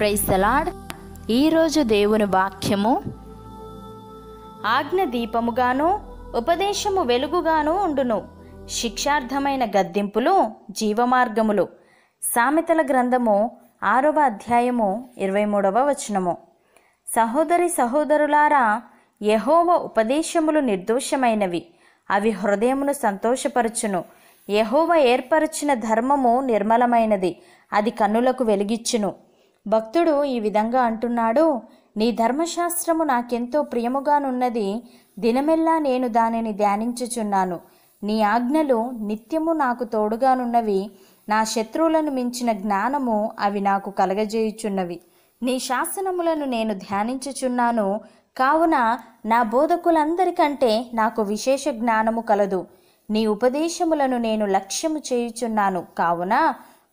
praise salad ఈరోజు దేవుని వాక్యము ఆజ్ఞ దీపముగాను ఉపదేశము వెలుగుగాను ఉండును శిక్షార్థమైన గద్దింపులు జీవమార్గములు సామెతల గ్రంథము ఆరవ అధ్యాయము ఇరవై మూడవ వచనము సహోదరి సహోదరులారా యహోవ ఉపదేశములు నిర్దోషమైనవి అవి హృదయమును సంతోషపరచును యహోవ ఏర్పరచిన ధర్మము నిర్మలమైనది అది కన్నులకు వెలిగిచ్చును భక్తుడు ఈ విధంగా అంటున్నాడు నీ ధర్మశాస్త్రము నాకెంతో ప్రియముగానున్నది దినమెల్లా నేను దానిని ధ్యానించుచున్నాను నీ ఆజ్ఞలు నిత్యము నాకు తోడుగానున్నవి నా శత్రువులను మించిన జ్ఞానము అవి నాకు కలగజేయుచున్నవి నీ శాసనములను నేను ధ్యానించుచున్నాను కావున నా బోధకులందరికంటే నాకు విశేష జ్ఞానము కలదు నీ ఉపదేశములను నేను లక్ష్యము చేయుచున్నాను కావున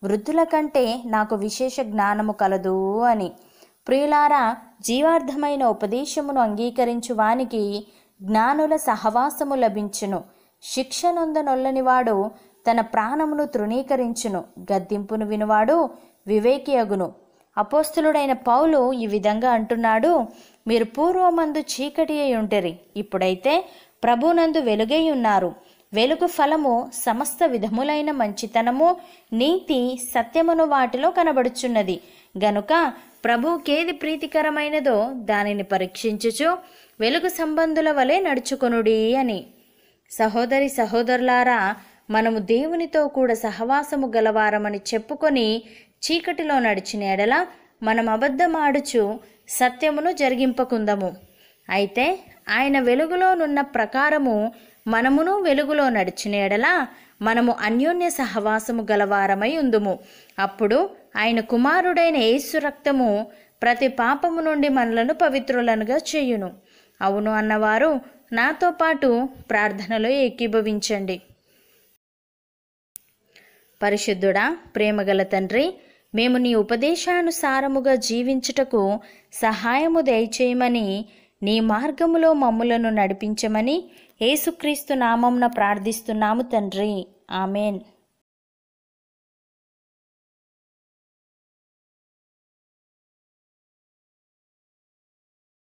వృద్ధుల కంటే నాకు విశేష జ్ఞానము కలదు అని ప్రియులారా జీవార్థమైన ఉపదేశమును అంగీకరించు వానికి జ్ఞానుల సహవాసము లభించును శిక్షనొందనొల్లనివాడు తన ప్రాణమును తృణీకరించును గద్దింపును వినువాడు వివేకి అగును అపోస్తులుడైన పౌలు ఈ విధంగా అంటున్నాడు మీరు పూర్వమందు చీకటి అయి ఉంటరి ఇప్పుడైతే ప్రభునందు వెలుగై ఉన్నారు వెలుగు ఫలము సమస్త విధములైన మంచితనము నీతి సత్యమును వాటిలో కనబడుచున్నది గనుక ప్రభుకేది ప్రీతికరమైనదో దానిని పరీక్షించుచు వెలుగు సంబంధుల వలె నడుచుకొనుడి అని సహోదరి సహోదరులారా మనము దేవునితో కూడా సహవాసము గలవారమని చెప్పుకొని చీకటిలో నడిచిన ఎడల మనం అబద్ధమాడుచు సత్యమును జరిగింపకుందము అయితే ఆయన వెలుగులోనున్న ప్రకారము మనమును వెలుగులో నడిచిన ఎడల మనము అన్యోన్య సహవాసము గలవారమై ఉందుము అప్పుడు ఆయన కుమారుడైన యేసు రక్తము ప్రతి పాపము నుండి మనలను పవిత్రులనుగా చేయును అవును అన్నవారు నాతో పాటు ప్రార్థనలో ఏకీభవించండి పరిశుద్ధుడా ప్రేమగల తండ్రి మేము నీ ఉపదేశానుసారముగా జీవించుటకు సహాయము దయచేయమని నీ మార్గములో మమ్ములను నడిపించమని ఏసుక్రీస్తు నామంన ప్రార్థిస్తున్నాము తండ్రి ఆమెన్